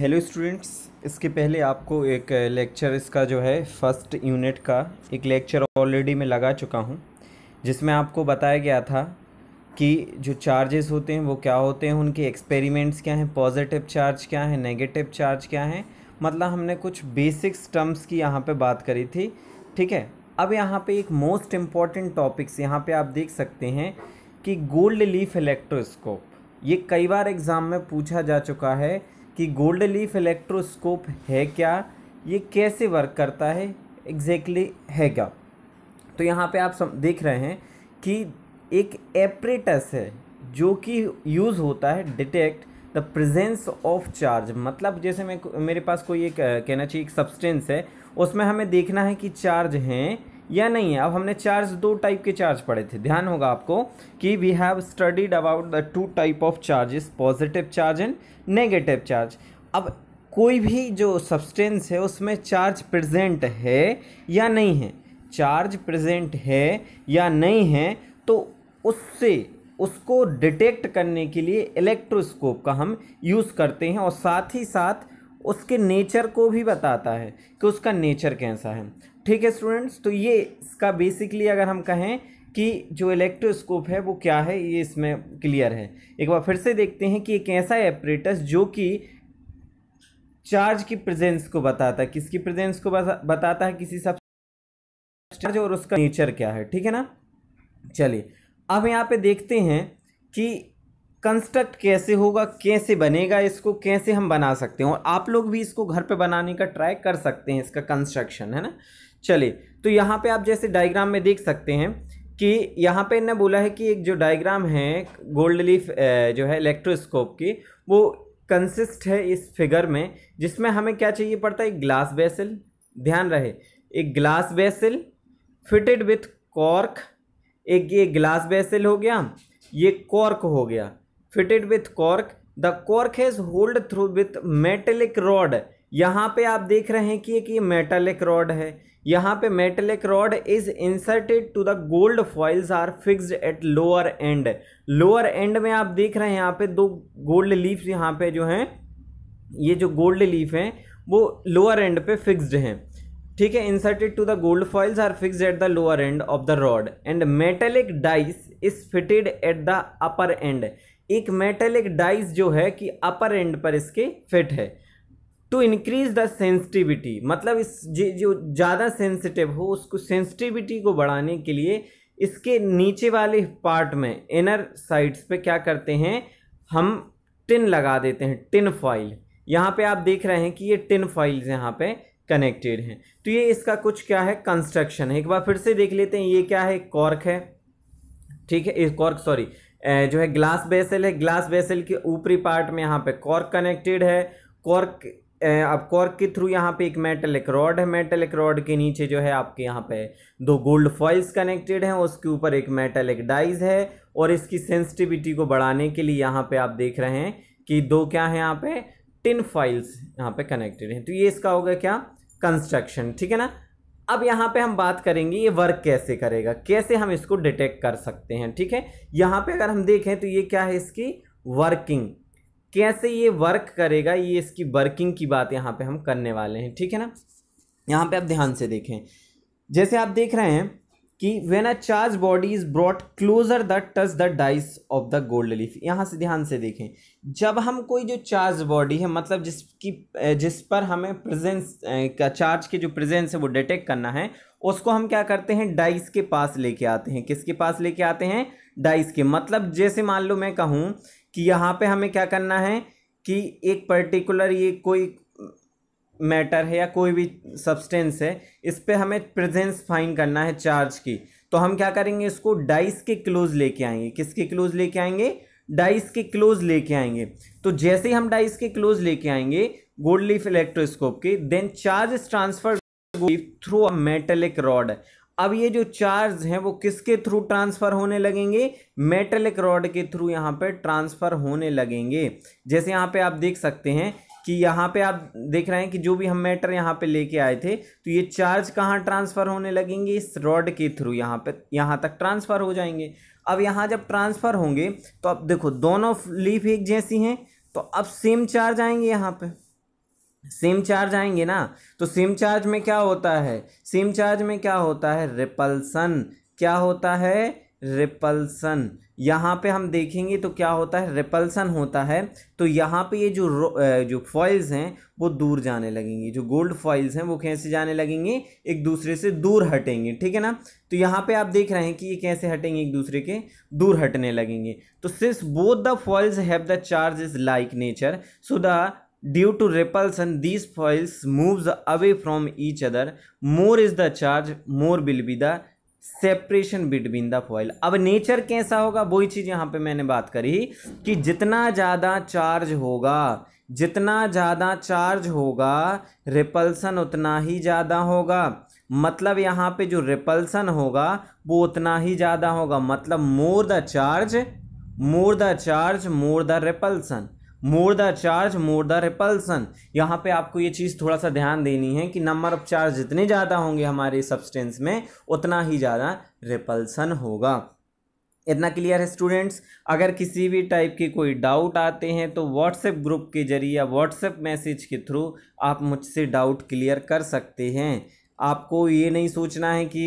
Hello students इसके पहले आपको एक लेक्चर इसका जो है फर्स्ट यूनिट का एक लेक्चर ऑलरेडी मैं लगा चुका हूँ जिसमें आपको बताया गया था कि जो चार्जेस होते हैं वो क्या होते हैं उनके एक्सपेरिमेंट्स क्या हैं पॉजिटिव चार्ज क्या है नेगेटिव चार्ज क्या है मतलब हमने कुछ बेसिक्स टर्म्स की यहाँ पर बात करी थी ठीक है अब यहाँ पर एक मोस्ट इम्पॉर्टेंट टॉपिक्स यहाँ पर आप देख सकते हैं कि गोल्ड लीफ इलेक्ट्रोस्कोप ये कई बार एग्ज़ाम में पूछा जा चुका है कि गोल्ड लीफ इलेक्ट्रोस्कोप है क्या ये कैसे वर्क करता है एग्जैक्टली exactly है क्या तो यहाँ पे आप सम देख रहे हैं कि एक एपरेटस है जो कि यूज़ होता है detect the presence of charge मतलब जैसे मैं मेरे पास कोई एक कहना चाहिए एक सब्सटेंस है उसमें हमें देखना है कि चार्ज हैं या नहीं है अब हमने चार्ज दो टाइप के चार्ज पढ़े थे ध्यान होगा आपको कि we have studied about the two type of charges positive charge and negative charge अब कोई भी जो सब्सटेंस है उसमें चार्ज प्रेजेंट है या नहीं है चार्ज प्रेजेंट है या नहीं है तो उससे उसको डिटेक्ट करने के लिए इलेक्ट्रोस्कोप का हम यूज़ करते हैं और साथ ही साथ उसके नेचर को भी बताता है कि उसका नेचर कैसा है ठीक है स्टूडेंट्स तो ये इसका बेसिकली अगर हम कहें कि जो इलेक्ट्रोस्कोप है वो क्या है ये इसमें क्लियर है एक बार फिर से देखते हैं कि एक ऐसा एपरेटस जो कि चार्ज की प्रेजेंस को बताता है किसकी प्रेजेंस को बताता है किसी सब चार्ज और उसका नेचर क्या है ठीक है ना चलिए अब यहाँ पे देखते हैं कि कंस्ट्रक्ट कैसे होगा कैसे बनेगा इसको कैसे हम बना सकते हैं और आप लोग भी इसको घर पे बनाने का ट्राई कर सकते हैं इसका कंस्ट्रक्शन है ना चले तो यहाँ पे आप जैसे डायग्राम में देख सकते हैं कि यहाँ पे इन्हें बोला है कि एक जो डायग्राम है गोल्ड लीफ जो है इलेक्ट्रोस्कोप की वो कंसिस्ट है इस फिगर में जिसमें हमें क्या चाहिए पड़ता है एक ग्लास बेसिल ध्यान रहे एक glass vessel fitted with cork एक ये ग्लास बेसिल हो गया ये कॉर्क हो गया fitted with cork the cork has hold through with metallic rod यहाँ पे आप देख रहे हैं कि एक ये मेटेलिक रॉड है यहाँ पे metallic rod is inserted to the gold foils are fixed at lower end lower end में आप देख रहे हैं यहाँ पे दो गोल्ड लीफ यहाँ पे जो हैं ये जो गोल्ड लीफ हैं वो लोअर एंड पे फिक्स्ड हैं ठीक है inserted to the gold foils are fixed at the lower end of the rod and metallic disc is fitted at the upper end एक मेटेलिक डाइस जो है कि अपर एंड पर इसके फिट है टू इंक्रीज द सेंसिटिविटी मतलब इस जो ज़्यादा सेंसिटिव हो उसको सेंसिटिविटी को बढ़ाने के लिए इसके नीचे वाले पार्ट में इनर साइड्स पे क्या करते हैं हम टिन लगा देते हैं टिन फॉइल यहाँ पे आप देख रहे हैं कि ये टिन फॉइल्स यहाँ पे कनेक्टेड हैं तो ये इसका कुछ क्या है कंस्ट्रक्शन है एक बार फिर से देख लेते हैं ये क्या है कॉर्क है ठीक है कॉर्क सॉरी जो है ग्लास बेसल है ग्लास बेसल के ऊपरी पार्ट में यहाँ पे कॉर्क कनेक्टेड है कॉर्क अब कॉर्क के थ्रू यहाँ पे एक मेटल एक रॉड है मेटल एक रॉड के नीचे जो है आपके यहाँ पे दो गोल्ड फॉइल्स कनेक्टेड हैं उसके ऊपर एक मेटल एक डाइज है और इसकी सेंसिटिविटी को बढ़ाने के लिए यहाँ पे आप देख रहे हैं कि दो क्या है यहाँ पे टिन फाइल्स यहाँ पे कनेक्टेड हैं तो ये इसका होगा क्या कंस्ट्रक्शन ठीक है ना अब यहाँ पे हम बात करेंगे ये वर्क कैसे करेगा कैसे हम इसको डिटेक्ट कर सकते हैं ठीक है यहाँ पे अगर हम देखें तो ये क्या है इसकी वर्किंग कैसे ये वर्क करेगा ये इसकी वर्किंग की बात यहाँ पे हम करने वाले हैं ठीक है ना यहाँ पे आप ध्यान से देखें जैसे आप देख रहे हैं कि when a charge body is brought closer the touch the disc of the gold leaf यहाँ से ध्यान से देखें जब हम कोई जो चार्ज बॉडी है मतलब जिसकी जिस पर हमें प्रेजेंस का चार्ज के जो प्रेजेंस है वो डिटेक्ट करना है उसको हम क्या करते हैं डाइस के पास लेके आते हैं किसके पास लेके आते हैं डाइस के मतलब जैसे मान लो मैं कहूँ कि यहाँ पे हमें क्या करना है कि एक पर्टिकुलर ये कोई मैटर है या कोई भी सब्सटेंस है इस पर हमें प्रेजेंस फाइन करना है चार्ज की तो हम क्या करेंगे इसको डाइस के क्लोज लेके आएंगे किसके क्लोज लेके आएंगे डाइस के क्लोज लेके आएंगे तो जैसे ही हम डाइस के क्लोज लेके आएंगे गोल्ड लीफ इलेक्ट्रोस्कोप के then charge transfer through a metallic rod अब ये जो चार्ज हैं वो किसके थ्रू ट्रांसफ़र होने लगेंगे मेटेलिक रॉड के थ्रू यहाँ पर ट्रांसफ़र होने लगेंगे जैसे यहाँ पे आप देख सकते हैं कि यहाँ पे आप देख रहे हैं कि जो भी हम मैटर यहाँ पे लेके आए थे तो ये चार्ज कहाँ ट्रांसफ़र होने लगेंगे इस रॉड के थ्रू यहाँ पे यहाँ तक ट्रांसफ़र हो जाएंगे अब यहाँ जब ट्रांसफ़र होंगे तो अब देखो दोनों लीफ एक जैसी हैं तो अब सेम चार्ज आएंगे यहाँ पे सेम चार्ज आएंगे ना तो सेम चार्ज में क्या होता है सेम चार्ज में क्या होता है रिपल्सन क्या होता है रिपल्सन यहाँ पे हम देखेंगे तो क्या होता है रिपल्सन होता है तो यहाँ पे ये जो जो फॉइल्स हैं वो दूर जाने लगेंगे जो गोल्ड फॉइल्स हैं वो कैसे जाने लगेंगे एक दूसरे से दूर हटेंगे ठीक है ना तो यहाँ पे आप देख रहे हैं कि ये कैसे हटेंगे एक दूसरे के दूर हटने लगेंगे तो सिर्स both the foils have the charge is like nature so the due to repulsion these foils moves away from each other more is the charge more will be the separation between the foil अब nature कैसा होगा वही चीज़ यहाँ पे मैंने बात करी कि जितना ज़्यादा चार्ज होगा जितना ज़्यादा चार्ज होगा रिपल्सन उतना ही ज़्यादा होगा मतलब यहाँ पे जो रिपल्सन होगा वो उतना ही ज़्यादा होगा मतलब more the charge more the charge more the repulsion more the charge more the repulsion यहाँ पे आपको ये चीज़ थोड़ा सा ध्यान देनी है कि नंबर ऑफ चार्ज जितने ज़्यादा होंगे हमारे सब्सटेंस में उतना ही ज़्यादा रिपल्सन होगा इतना क्लियर है स्टूडेंट्स अगर किसी भी टाइप के कोई डाउट आते हैं तो व्हाट्सएप ग्रुप के जरिए व्हाट्सएप मैसेज के थ्रू आप मुझसे डाउट क्लियर कर सकते हैं आपको ये नहीं सोचना है कि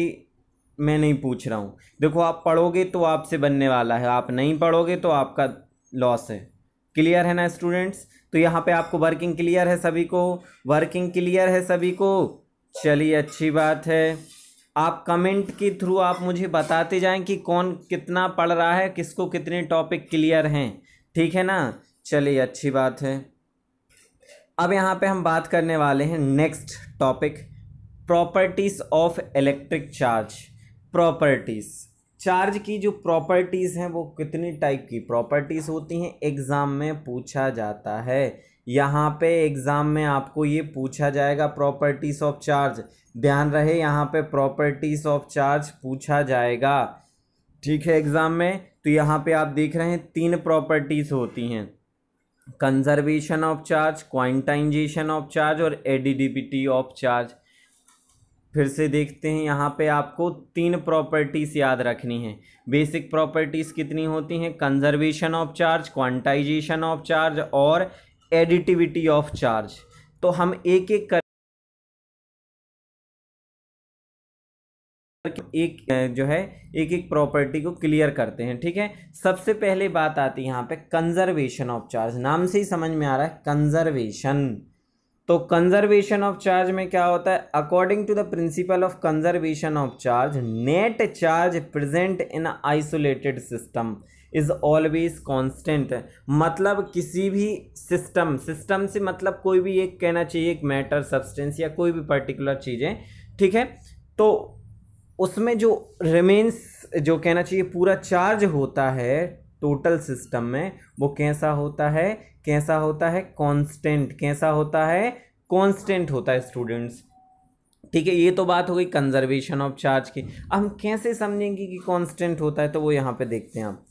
मैं नहीं पूछ रहा हूँ देखो आप पढ़ोगे तो आपसे बनने वाला है आप नहीं पढ़ोगे तो आपका लॉस है क्लियर है ना स्टूडेंट्स तो यहाँ पे आपको वर्किंग क्लियर है सभी को वर्किंग क्लियर है सभी को चलिए अच्छी बात है आप कमेंट के थ्रू आप मुझे बताते जाएं कि कौन कितना पढ़ रहा है किसको कितने टॉपिक क्लियर हैं ठीक है ना चलिए अच्छी बात है अब यहाँ पे हम बात करने वाले हैं next topic properties of electric charge properties charge की जो प्रॉपर्टीज़ हैं वो कितनी टाइप की प्रॉपर्टीज़ होती हैं एग्ज़ाम में पूछा जाता है यहाँ पे एग्ज़ाम में आपको ये पूछा जाएगा प्रॉपर्टीज़ ऑफ चार्ज ध्यान रहे यहाँ पे प्रॉपर्टीज़ ऑफ चार्ज पूछा जाएगा ठीक है एग्ज़ाम में तो यहाँ पे आप देख रहे हैं तीन प्रॉपर्टीज़ होती हैं conservation of charge quantization of charge और एडीडीबीटी ऑफ चार्ज फिर से देखते हैं यहाँ पे आपको तीन प्रॉपर्टीज़ याद रखनी है बेसिक प्रॉपर्टीज़ कितनी होती हैं conservation of charge quantization of charge और एडिटिविटी ऑफ चार्ज तो हम एक एक कर एक जो है एक एक प्रॉपर्टी को क्लियर करते हैं ठीक है सबसे पहले बात आती है यहाँ पे कंजर्वेशन ऑफ चार्ज नाम से ही समझ में आ रहा है कंजर्वेशन तो कंजर्वेशन ऑफ चार्ज में क्या होता है according to the principle of conservation of charge net charge present in isolated system is always constant मतलब किसी भी सिस्टम सिस्टम से मतलब कोई भी एक कहना चाहिए एक मैटर सब्सटेंस या कोई भी पर्टिकुलर चीज़ें ठीक है तो उसमें जो रिमेन्स जो कहना चाहिए पूरा चार्ज होता है टोटल सिस्टम में वो कैसा होता है कैसा होता है कांस्टेंट कैसा होता है कांस्टेंट होता है स्टूडेंट्स ठीक है ये तो बात हो गई कंजर्वेशन ऑफ चार्ज की अब हम कैसे समझेंगे कि कांस्टेंट होता है तो वो यहाँ पे देखते हैं आप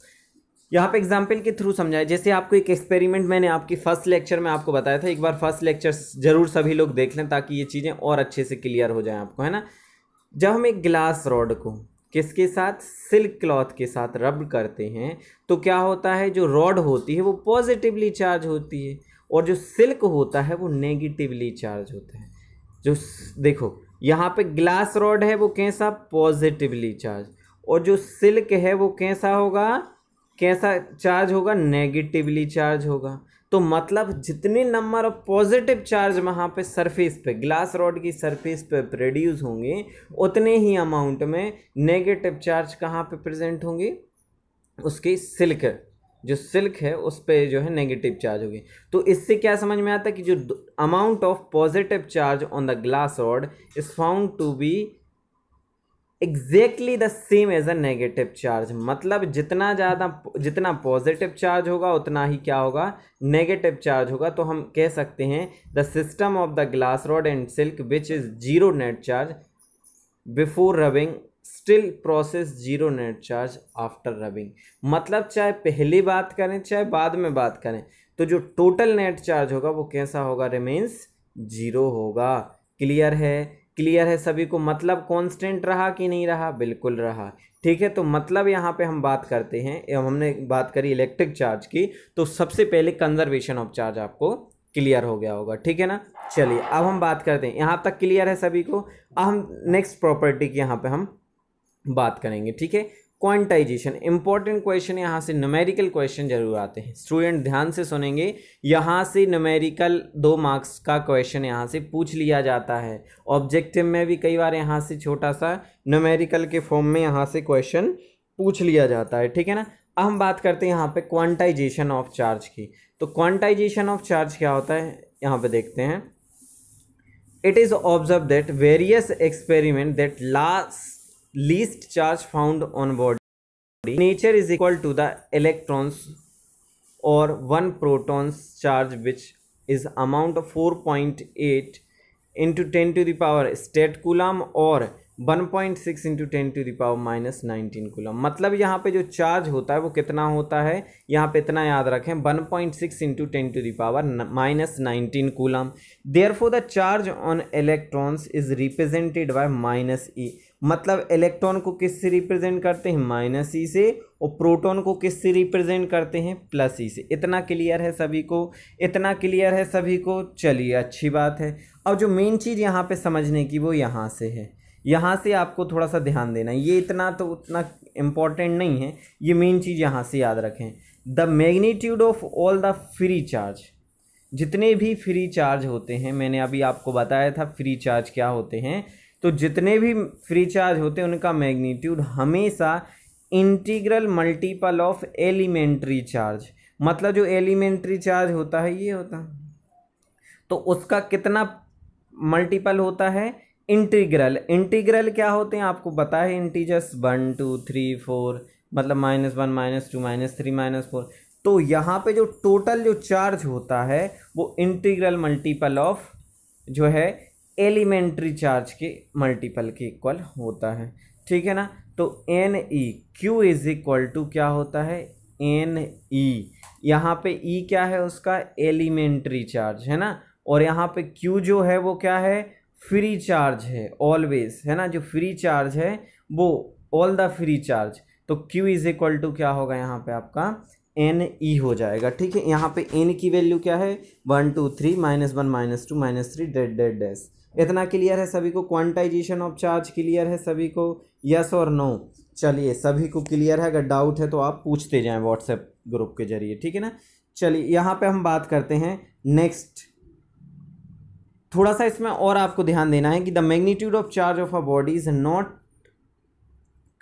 यहाँ पे एग्जाम्पल के थ्रू समझाए जैसे आपको एक एक्सपेरिमेंट मैंने आपकी फर्स्ट लेक्चर में आपको बताया था एक बार फर्स्ट लेक्चर जरूर सभी लोग देख लें ताकि ये चीज़ें और अच्छे से क्लियर हो जाए आपको है ना जब हम एक ग्लास रॉड को किसके साथ सिल्क क्लॉथ के साथ रब करते हैं तो क्या होता है जो रॉड होती है वो पॉजिटिवली चार्ज होती है और जो सिल्क होता है वो नेगेटिवली चार्ज होता है जो देखो यहाँ पे ग्लास रॉड है वो कैसा पॉजिटिवली चार्ज और जो सिल्क है वो कैसा होगा कैसा चार्ज होगा नेगेटिवली चार्ज होगा तो मतलब जितने नंबर ऑफ पॉजिटिव चार्ज वहाँ पे सरफेस पे ग्लास रॉड की सरफेस पे प्रोड्यूस होंगे उतने ही अमाउंट में नेगेटिव चार्ज कहाँ पे प्रेजेंट होंगे उसकी सिल्क जो सिल्क है उस पर जो है नेगेटिव चार्ज होगी तो इससे क्या समझ में आता है कि जो amount of positive charge on the glass rod is found to be exactly the same as a negative charge मतलब जितना ज़्यादा जितना पॉजिटिव चार्ज होगा उतना ही क्या होगा नेगेटिव चार्ज होगा तो हम कह सकते हैं the system of the glass rod and silk which is zero net charge before rubbing still process zero net charge after rubbing मतलब चाहे पहले बात करें चाहे बाद में बात करें तो जो टोटल नेट चार्ज होगा वो कैसा होगा रिमेन्स जीरो होगा क्लियर है क्लियर है सभी को मतलब कांस्टेंट रहा कि नहीं रहा बिल्कुल रहा ठीक है तो मतलब यहाँ पे हम बात करते हैं एवं हमने बात करी इलेक्ट्रिक चार्ज की तो सबसे पहले कंजर्वेशन ऑफ चार्ज आपको क्लियर हो गया होगा ठीक है ना चलिए अब हम बात करते हैं यहाँ तक क्लियर है सभी को अब हम नेक्स्ट प्रॉपर्टी की यहाँ पर हम बात करेंगे ठीक है क्वांटाइजेशन इंपॉर्टेंट क्वेश्चन यहाँ से न्यूमेरिकल क्वेश्चन जरूर आते हैं स्टूडेंट ध्यान से सुनेंगे यहाँ से न्यूमेरिकल दो मार्क्स का क्वेश्चन यहाँ से पूछ लिया जाता है ऑब्जेक्टिव में भी कई बार यहाँ से छोटा सा न्यूमेरिकल के फॉर्म में यहाँ से क्वेश्चन पूछ लिया जाता है ठीक है ना अब हम बात करते हैं यहाँ पर क्वांटाइजेशन ऑफ चार्ज की तो क्वांटाइजेशन ऑफ चार्ज क्या होता है यहाँ पे देखते हैं it is observe that various experiment that last least charge found on body nature is equal to the electrons or one proton's charge which is amount of 4.8 into 10 to the power state coulomb or 1.6 into ten to the power minus nineteen coulomb मतलब यहाँ पे जो charge होता है वो कितना होता है यहाँ पे इतना याद रखें 1.6 point six into ten to the power minus nineteen coulomb therefore the charge on electrons is represented by minus e मतलब इलेक्ट्रॉन को किससे रिप्रेजेंट करते हैं माइनस ई e से और प्रोटॉन को किससे रिप्रेजेंट करते हैं प्लस ई e से इतना क्लियर है सभी को इतना क्लियर है सभी को चलिए अच्छी बात है अब जो मेन चीज़ यहाँ पे समझने की वो यहाँ से है यहाँ से आपको थोड़ा सा ध्यान देना ये इतना तो उतना इम्पॉर्टेंट नहीं है ये मेन चीज़ यहाँ से याद रखें the magnitude of all the free charge जितने भी फ्री चार्ज होते हैं मैंने अभी आपको बताया था फ्री चार्ज क्या होते हैं तो जितने भी फ्री चार्ज होते हैं उनका मैग्नीट्यूड हमेशा integral multiple of elementary charge मतलब जो एलिमेंट्री चार्ज होता है ये होता है तो उसका कितना मल्टीपल होता है इंटीग्रल इंटीग्रल क्या होते हैं आपको पता है integers one two three four मतलब minus one minus two minus three minus four तो यहाँ पे जो टोटल जो चार्ज होता है वो इंटीग्रल मल्टीपल ऑफ जो है एलिमेंट्री चार्ज के मल्टीपल के इक्वल होता है ठीक है ना तो n e q is equal to क्या होता है एन ई e। यहाँ पे ई e क्या है उसका एलिमेंट्री चार्ज है ना और यहाँ पे क्यू जो है वो क्या है फ्री चार्ज है ऑलवेज है ना जो फ्री चार्ज है वो ऑल द फ्री चार्ज तो Q इज इक्वल टू क्या होगा यहाँ पे आपका एन ई e हो जाएगा ठीक है यहाँ पे एन की वैल्यू क्या है one two three minus one minus two minus three डेड डेड डेस्ट इतना क्लियर है सभी को क्वांटाइजेशन ऑफ चार्ज क्लियर है सभी को यस और नो चलिए सभी को क्लियर है अगर डाउट है तो आप पूछते जाएं व्हाट्सएप ग्रुप के जरिए ठीक है ना चलिए यहाँ पे हम बात करते हैं नेक्स्ट थोड़ा सा इसमें और आपको ध्यान देना है कि the magnitude of charge of a body is not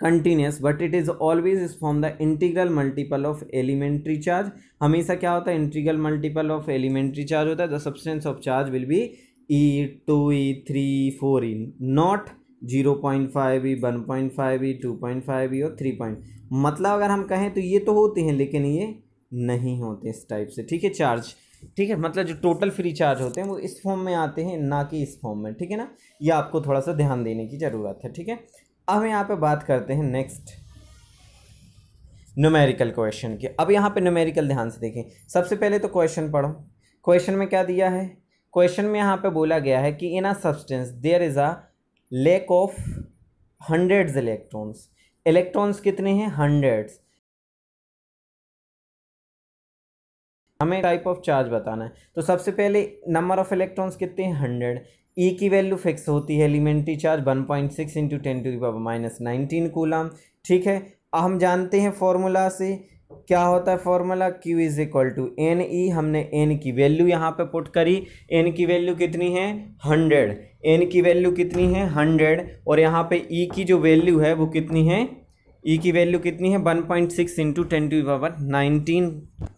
continuous but it is always is form the integral multiple of elementary charge हमेशा क्या होता है integral multiple of elementary charge होता है the substance of charge will be e two e three four e not zero point five e one point five e two point five e और three point मतलब अगर हम कहें तो ये तो होते हैं लेकिन ये नहीं होते इस टाइप से ठीक है चार्ज ठीक है मतलब जो टोटल फ्री चार्ज होते हैं वो इस फॉर्म में आते हैं ना कि इस फॉर्म में ठीक है ना ये आपको थोड़ा सा ध्यान देने की ज़रूरत है ठीक है अब हम यहाँ पे बात करते हैं नेक्स्ट न्यूमेरिकल क्वेश्चन के अब यहाँ पे न्यूमेरिकल ध्यान से देखें सबसे पहले तो क्वेश्चन पढ़ो क्वेश्चन में क्या दिया है क्वेश्चन में यहाँ पे बोला गया है कि in a substance there is a lack of hundreds electrons electrons कितने हैं हंड्रेड्स हमें टाइप ऑफ चार्ज बताना है तो सबसे पहले नंबर ऑफ इलेक्ट्रॉन्स कितने हैं हंड्रेड ई e की वैल्यू फिक्स होती है elementary charge one point six into ten to power minus nineteen coulomb ठीक है हम जानते हैं फॉर्मूला से क्या होता है formula Q is equal to n e हमने एन की वैल्यू यहाँ पे पुट करी एन की वैल्यू कितनी है हंड्रेड एन की वैल्यू कितनी है हंड्रेड और यहाँ पे ई e की जो वैल्यू है वो कितनी है ई e की वैल्यू कितनी है one point six into ten to the power nineteen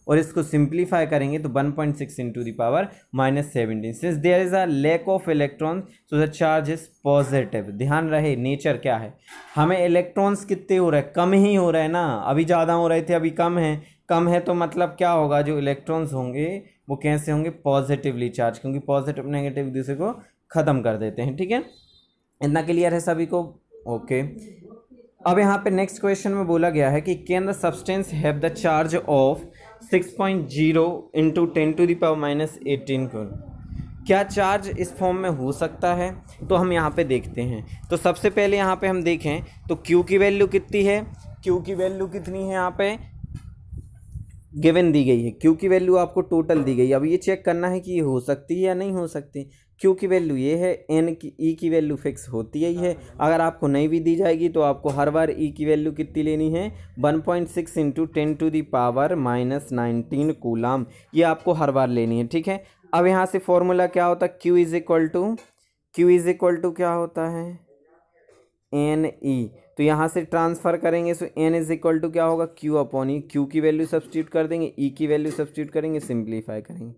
और इसको सिंप्लीफाई करेंगे तो one point six into the power minus seventeen since there is a lack of electron so the charge is positive ध्यान रहे nature क्या है हमें इलेक्ट्रॉन्स कितने हो रहे हैं कम ही हो रहे हैं ना अभी ज़्यादा हो रहे थे अभी कम है कम है तो मतलब क्या होगा जो इलेक्ट्रॉन्स होंगे वो कैसे होंगे पॉजिटिवली चार्ज क्योंकि पॉजिटिव नेगेटिव दूसरे को ख़त्म कर देते हैं ठीक है इतना क्लियर है सभी को ओके okay. अब यहाँ पे नेक्स्ट क्वेश्चन में बोला गया है कि can the substance have the charge of 6.0 point zero into ten to the power minus eighteen को क्या चार्ज इस फॉर्म में हो सकता है तो हम यहाँ पे देखते हैं तो सबसे पहले यहाँ पे हम देखें तो Q की वैल्यू कितनी है Q की वैल्यू कितनी है यहाँ पे गिवन दी गई है Q की वैल्यू आपको टोटल दी गई अब ये चेक करना है कि ये हो सकती है या नहीं हो सकती क्यू की वैल्यू ये है एन की ई e की वैल्यू फिक्स होती ही है अगर आपको नहीं भी दी जाएगी तो आपको हर बार ई e की वैल्यू कितनी लेनी है one point six into ten to the power minus nineteen coulomb ये आपको हर बार लेनी है ठीक है अब यहाँ से फॉर्मूला क्या होता है q is equal to q is equal to क्या होता है एन ई e। तो यहाँ से ट्रांसफ़र करेंगे so n is equal to क्या होगा क्यू अपॉन ई क्यू की वैल्यू सब्सटीट्यूट कर देंगे ई e की वैल्यू सब्सटीट्यूट करेंगे सिंप्लीफाई करेंगे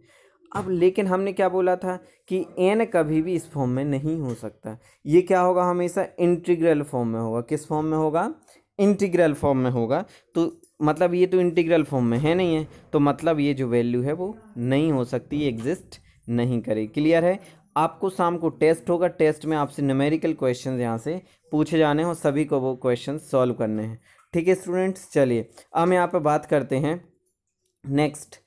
अब लेकिन हमने क्या बोला था कि एन कभी भी इस फॉर्म में नहीं हो सकता ये क्या होगा हमेशा इंटीग्रल फॉर्म में होगा किस फॉर्म में होगा इंटीग्रल फॉर्म में होगा तो मतलब ये तो इंटीग्रल फॉर्म में है नहीं है तो मतलब ये जो वैल्यू है वो नहीं हो सकती एग्जिस्ट नहीं करेगी क्लियर है आपको शाम को टेस्ट होगा टेस्ट में आपसे न्यूमेरिकल क्वेश्चन यहाँ से पूछे जाने हो सभी को वो क्वेश्चन सॉल्व करने हैं ठीक है स्टूडेंट्स चलिए हम यहाँ पर बात करते हैं next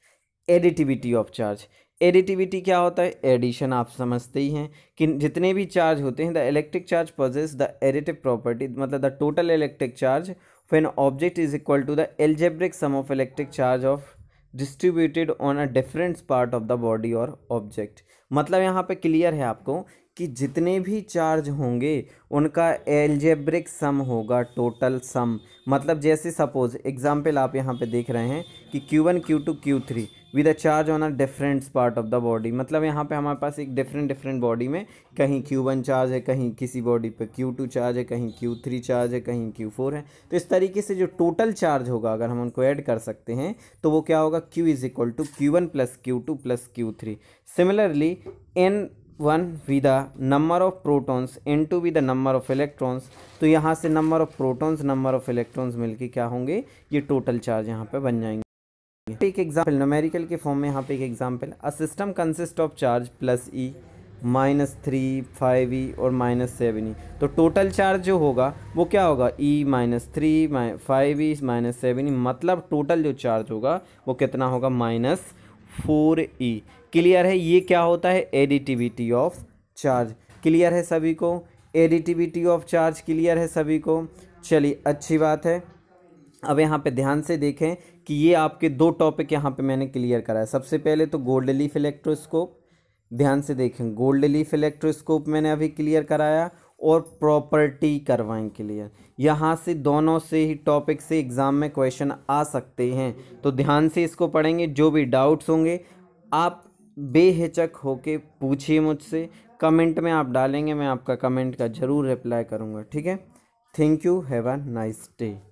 additivity of charge additivity क्या होता है एडिशन आप समझते ही हैं कि जितने भी चार्ज होते हैं the electric charge possess the additive property मतलब the total electric charge when object is equal to the algebraic sum of electric charge of distributed on a different part of the body और object मतलब यहाँ पे clear है आपको कि जितने भी चार्ज होंगे उनका एल्जेब्रिक सम होगा टोटल सम मतलब जैसे सपोज एग्जाम्पल आप यहाँ पे देख रहे हैं कि Q1, Q2, Q3 with a charge on a different part of the body मतलब यहाँ पे हमारे पास एक डिफरेंट डिफरेंट बॉडी में कहीं क्यू वन चार्ज है कहीं किसी बॉडी पे क्यू टू चार्ज है कहीं क्यू थ्री चार्ज है कहीं क्यू फोर है तो इस तरीके से जो टोटल चार्ज होगा अगर हम उनको ऐड कर सकते हैं तो वो क्या होगा q is equal to q one plus q two plus q three similarly n one with the number of protons n two with the number of electrons तो यहाँ से number of protons number of electrons मिलकर क्या होंगे ये total charge यहाँ पे बन जाएंगे पे एक एग्जाम्पल नोमेरिकल के फॉर्म में यहाँ पे एक example a system consist of charge plus e minus three five e और माइनस सेवन ई तो टोटल चार्ज जो होगा वो क्या होगा e minus three five e minus seven e मतलब टोटल जो चार्ज होगा वो कितना होगा माइनस फोर ई क्लियर है ये क्या होता है एडिटिविटी ऑफ चार्ज क्लियर है सभी को एडिटिविटी ऑफ चार्ज क्लियर है सभी को चलिए अच्छी बात है अब यहाँ पे ध्यान से देखें कि ये आपके दो टॉपिक यहाँ पे मैंने क्लियर करा है सबसे पहले तो गोल्ड लीफ इलेक्ट्रोस्कोप ध्यान से देखें गोल्ड लीफ इलेक्ट्रोस्कोप मैंने अभी क्लियर कराया और प्रॉपर्टी करवाएं क्लियर यहाँ से दोनों से ही टॉपिक से एग्ज़ाम में क्वेश्चन आ सकते हैं तो ध्यान से इसको पढ़ेंगे जो भी डाउट्स होंगे आप बेहिचक होके पूछिए मुझसे कमेंट में आप डालेंगे मैं आपका कमेंट का ज़रूर रिप्लाई करूँगा ठीक है thank you have a nice day